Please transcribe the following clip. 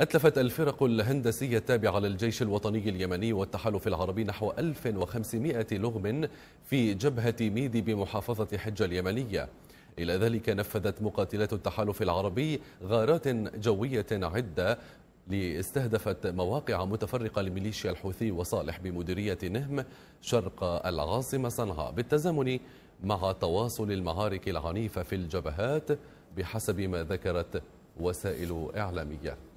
أتلفت الفرق الهندسية التابعة للجيش الوطني اليمني والتحالف العربي نحو 1500 لغم في جبهة ميدي بمحافظة حجة اليمنية إلى ذلك نفذت مقاتلات التحالف العربي غارات جوية عدة لاستهدفت مواقع متفرقة لميليشيا الحوثي وصالح بمديرية نهم شرق العاصمة صنعاء بالتزامن مع تواصل المعارك العنيفة في الجبهات بحسب ما ذكرت وسائل إعلامية